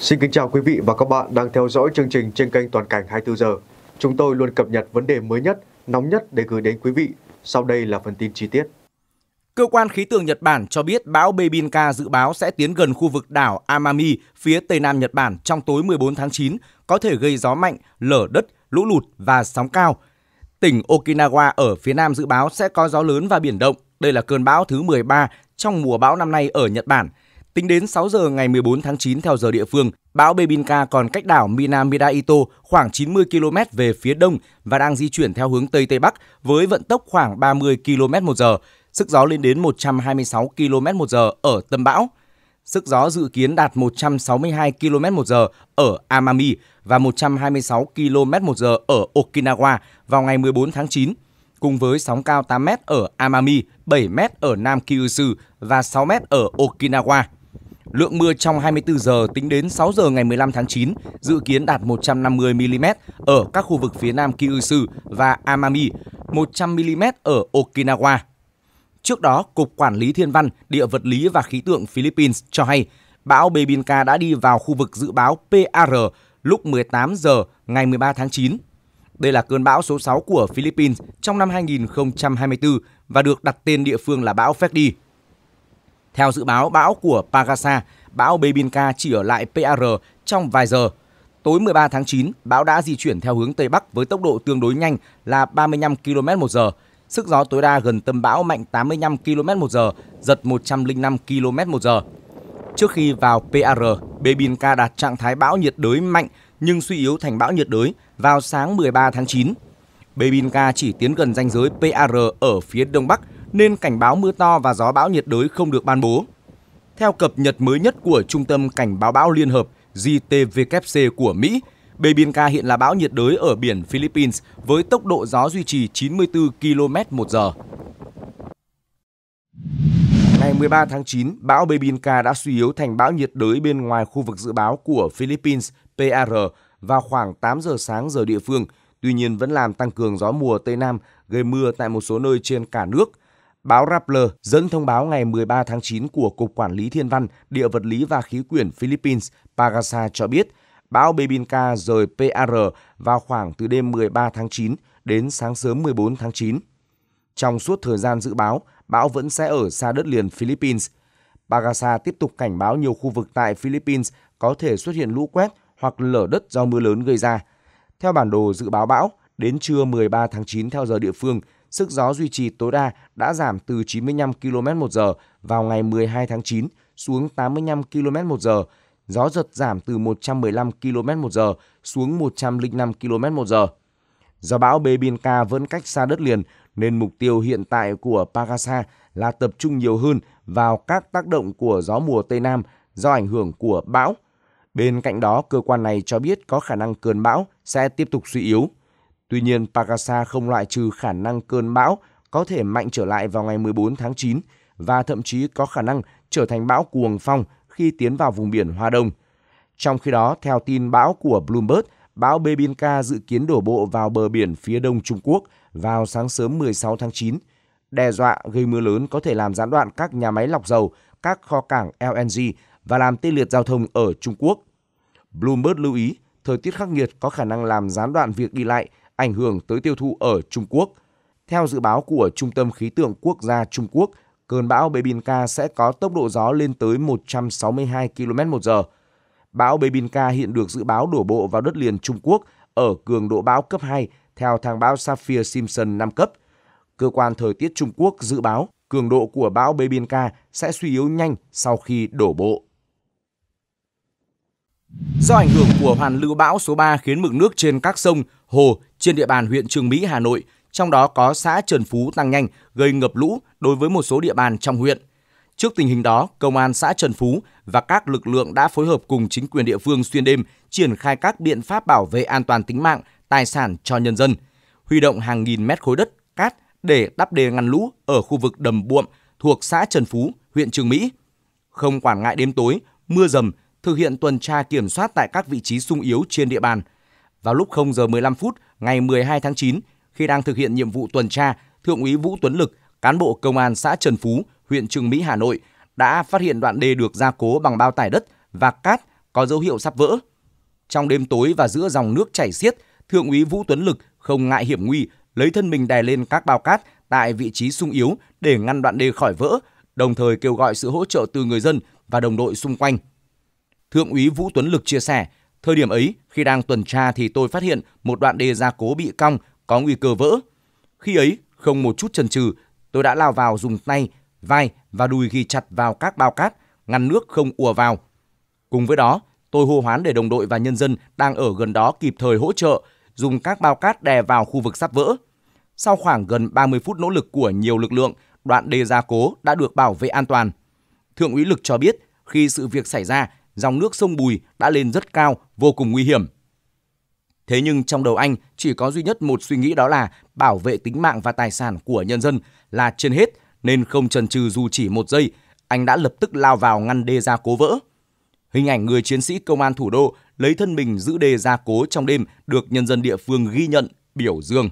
Xin kính chào quý vị và các bạn đang theo dõi chương trình trên kênh Toàn cảnh 24 giờ. Chúng tôi luôn cập nhật vấn đề mới nhất, nóng nhất để gửi đến quý vị. Sau đây là phần tin chi tiết. Cơ quan khí tượng Nhật Bản cho biết bão Bebinka dự báo sẽ tiến gần khu vực đảo Amami phía tây nam Nhật Bản trong tối 14 tháng 9, có thể gây gió mạnh, lở đất, lũ lụt và sóng cao. Tỉnh Okinawa ở phía nam dự báo sẽ có gió lớn và biển động. Đây là cơn bão thứ 13 trong mùa bão năm nay ở Nhật Bản – Tính đến 6 giờ ngày 14 tháng 9 theo giờ địa phương, bão Bebinca còn cách đảo Minamidaito Ito khoảng 90 km về phía đông và đang di chuyển theo hướng Tây Tây Bắc với vận tốc khoảng 30 km một giờ, sức gió lên đến 126 km một giờ ở tâm bão. Sức gió dự kiến đạt 162 km một giờ ở Amami và 126 km một giờ ở Okinawa vào ngày 14 tháng 9 cùng với sóng cao 8m ở Amami, 7m ở Nam Kyushu và 6m ở Okinawa. Lượng mưa trong 24 giờ tính đến 6 giờ ngày 15 tháng 9 dự kiến đạt 150 mm ở các khu vực phía nam Kyushu và Amami, 100 mm ở Okinawa. Trước đó, Cục Quản lý Thiên văn, Địa vật lý và Khí tượng Philippines cho hay bão Bebinca đã đi vào khu vực dự báo PAR lúc 18 giờ ngày 13 tháng 9. Đây là cơn bão số 6 của Philippines trong năm 2024 và được đặt tên địa phương là bão Ferdi. Theo dự báo, bão của Pagasa, bão Bebinka chỉ ở lại PR trong vài giờ. Tối 13 tháng 9, bão đã di chuyển theo hướng Tây Bắc với tốc độ tương đối nhanh là 35 km một giờ. Sức gió tối đa gần tâm bão mạnh 85 km một giờ, giật 105 km một giờ. Trước khi vào PR, Bebinka đạt trạng thái bão nhiệt đới mạnh nhưng suy yếu thành bão nhiệt đới vào sáng 13 tháng 9. Bebinka chỉ tiến gần ranh giới PR ở phía đông bắc nên cảnh báo mưa to và gió bão nhiệt đới không được ban bố. Theo cập nhật mới nhất của Trung tâm Cảnh báo bão Liên hợp JTWC của Mỹ, Bebinca hiện là bão nhiệt đới ở biển Philippines với tốc độ gió duy trì 94 km một giờ. Ngày 13 tháng 9, bão Bebinca đã suy yếu thành bão nhiệt đới bên ngoài khu vực dự báo của Philippines PAR vào khoảng 8 giờ sáng giờ địa phương, tuy nhiên vẫn làm tăng cường gió mùa Tây Nam gây mưa tại một số nơi trên cả nước – Báo Rappler dẫn thông báo ngày 13 tháng 9 của Cục Quản lý Thiên văn, Địa vật lý và Khí quyển Philippines Pagasa cho biết, bão Bebinca rời PAR vào khoảng từ đêm 13 tháng 9 đến sáng sớm 14 tháng 9. Trong suốt thời gian dự báo, bão vẫn sẽ ở xa đất liền Philippines. Pagasa tiếp tục cảnh báo nhiều khu vực tại Philippines có thể xuất hiện lũ quét hoặc lở đất do mưa lớn gây ra. Theo bản đồ dự báo bão, đến trưa 13 tháng 9 theo giờ địa phương – sức gió duy trì tối đa đã giảm từ 95 km h vào ngày 12 tháng 9 xuống 85 km h gió giật giảm từ 115 km h xuống 105 km h Do bão Bebinca vẫn cách xa đất liền nên mục tiêu hiện tại của Pagasa là tập trung nhiều hơn vào các tác động của gió mùa Tây Nam do ảnh hưởng của bão. Bên cạnh đó, cơ quan này cho biết có khả năng cơn bão sẽ tiếp tục suy yếu. Tuy nhiên, Pagasa không loại trừ khả năng cơn bão có thể mạnh trở lại vào ngày 14 tháng 9 và thậm chí có khả năng trở thành bão cuồng phong khi tiến vào vùng biển Hoa Đông. Trong khi đó, theo tin bão của Bloomberg, bão Bebinca dự kiến đổ bộ vào bờ biển phía đông Trung Quốc vào sáng sớm 16 tháng 9. Đe dọa gây mưa lớn có thể làm gián đoạn các nhà máy lọc dầu, các kho cảng LNG và làm tê liệt giao thông ở Trung Quốc. Bloomberg lưu ý, thời tiết khắc nghiệt có khả năng làm gián đoạn việc đi lại ảnh hưởng tới tiêu thụ ở Trung Quốc. Theo dự báo của Trung tâm Khí tượng Quốc gia Trung Quốc, cơn bão Bebinca sẽ có tốc độ gió lên tới 162 km một giờ. Bão Bebinca hiện được dự báo đổ bộ vào đất liền Trung Quốc ở cường độ bão cấp 2 theo thang bão Saphir-Simpson 5 cấp. Cơ quan thời tiết Trung Quốc dự báo cường độ của bão Bebinca sẽ suy yếu nhanh sau khi đổ bộ. Do ảnh hưởng của hoàn lưu bão số 3 khiến mực nước trên các sông, hồ, trên địa bàn huyện Trường Mỹ, Hà Nội, trong đó có xã Trần Phú tăng nhanh gây ngập lũ đối với một số địa bàn trong huyện. Trước tình hình đó, công an xã Trần Phú và các lực lượng đã phối hợp cùng chính quyền địa phương xuyên đêm triển khai các biện pháp bảo vệ an toàn tính mạng, tài sản cho nhân dân, huy động hàng nghìn mét khối đất, cát để đắp đê ngăn lũ ở khu vực đầm buộm thuộc xã Trần Phú, huyện Trường Mỹ. Không quản ngại đêm tối, mưa dầm thực hiện tuần tra kiểm soát tại các vị trí sung yếu trên địa bàn – vào lúc 0 giờ 15 phút ngày 12 tháng 9, khi đang thực hiện nhiệm vụ tuần tra, Thượng úy Vũ Tuấn Lực, cán bộ công an xã Trần Phú, huyện Trường Mỹ, Hà Nội đã phát hiện đoạn đê được gia cố bằng bao tải đất và cát có dấu hiệu sắp vỡ. Trong đêm tối và giữa dòng nước chảy xiết, Thượng úy Vũ Tuấn Lực không ngại hiểm nguy, lấy thân mình đè lên các bao cát tại vị trí sung yếu để ngăn đoạn đê khỏi vỡ, đồng thời kêu gọi sự hỗ trợ từ người dân và đồng đội xung quanh. Thượng úy Vũ Tuấn Lực chia sẻ, Thời điểm ấy, khi đang tuần tra thì tôi phát hiện một đoạn đê gia cố bị cong, có nguy cơ vỡ. Khi ấy, không một chút chần chừ, tôi đã lao vào dùng tay, vai và đùi ghi chặt vào các bao cát, ngăn nước không ùa vào. Cùng với đó, tôi hô hoán để đồng đội và nhân dân đang ở gần đó kịp thời hỗ trợ, dùng các bao cát đè vào khu vực sắp vỡ. Sau khoảng gần 30 phút nỗ lực của nhiều lực lượng, đoạn đê gia cố đã được bảo vệ an toàn. Thượng úy Lực cho biết, khi sự việc xảy ra, dòng nước sông Bùi đã lên rất cao, vô cùng nguy hiểm. Thế nhưng trong đầu anh chỉ có duy nhất một suy nghĩ đó là bảo vệ tính mạng và tài sản của nhân dân là trên hết, nên không chần chừ dù chỉ một giây, anh đã lập tức lao vào ngăn đê ra cố vỡ. Hình ảnh người chiến sĩ công an thủ đô lấy thân mình giữ đê ra cố trong đêm được nhân dân địa phương ghi nhận, biểu dương.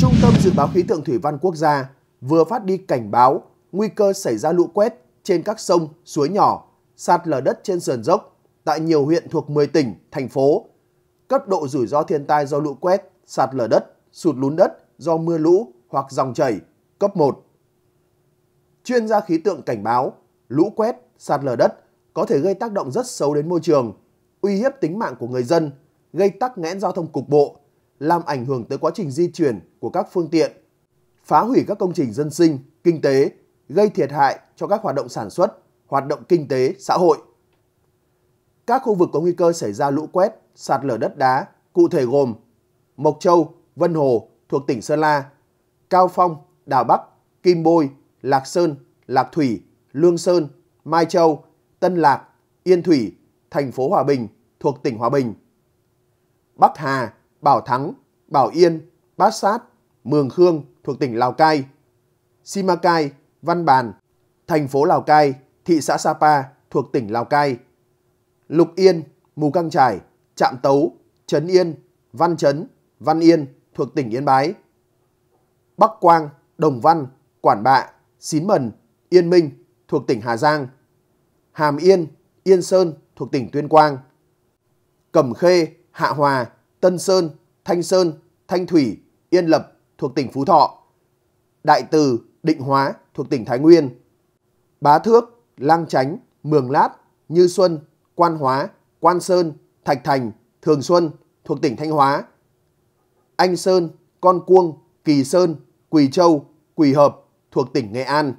Trung tâm Dự báo Khí tượng Thủy văn Quốc gia vừa phát đi cảnh báo nguy cơ xảy ra lũ quét trên các sông, suối nhỏ, sạt lở đất trên sườn dốc tại nhiều huyện thuộc 10 tỉnh, thành phố. Cấp độ rủi ro thiên tai do lũ quét, sạt lở đất, sụt lún đất do mưa lũ hoặc dòng chảy, cấp 1. Chuyên gia khí tượng cảnh báo, lũ quét, sạt lở đất có thể gây tác động rất xấu đến môi trường, uy hiếp tính mạng của người dân, gây tắc nghẽn giao thông cục bộ, làm ảnh hưởng tới quá trình di chuyển của các phương tiện, phá hủy các công trình dân sinh, kinh tế, gây thiệt hại cho các hoạt động sản xuất, hoạt động kinh tế, xã hội. Các khu vực có nguy cơ xảy ra lũ quét, sạt lở đất đá, cụ thể gồm Mộc Châu, Vân Hồ thuộc tỉnh Sơn La, Cao Phong, Đào Bắc, Kim Bôi, Lạc Sơn, Lạc Thủy, Lương Sơn, Mai Châu, Tân Lạc, Yên Thủy, thành phố Hòa Bình thuộc tỉnh Hòa Bình, Bắc Hà, Bảo Thắng, Bảo Yên, Bát Sát, Mường Khương thuộc tỉnh Lào Cai, Simacai, Văn Bàn thành phố Lào Cai, thị xã Sapa thuộc tỉnh Lào Cai, Lục Yên, Mù Căng Trải, Trạm Tấu, Trấn Yên, Văn Trấn, Văn Yên thuộc tỉnh Yên Bái, Bắc Quang, Đồng Văn, Quản Bạ, Xín Mần, Yên Minh thuộc tỉnh Hà Giang, Hàm Yên, Yên Sơn thuộc tỉnh Tuyên Quang, Cẩm Khê, Hạ Hòa, Tân Sơn, Thanh Sơn, Thanh Thủy, Yên Lập thuộc tỉnh Phú Thọ, Đại Từ, Định Hóa thuộc tỉnh Thái Nguyên, Bá Thước, Lang Chánh, Mường Lát, Như Xuân, Quan Hóa, Quan Sơn, Thạch Thành, Thường Xuân thuộc tỉnh Thanh Hóa. Anh Sơn, Con Cuông, Kỳ Sơn, Quỳ Châu, Quỳ Hợp thuộc tỉnh Nghệ An.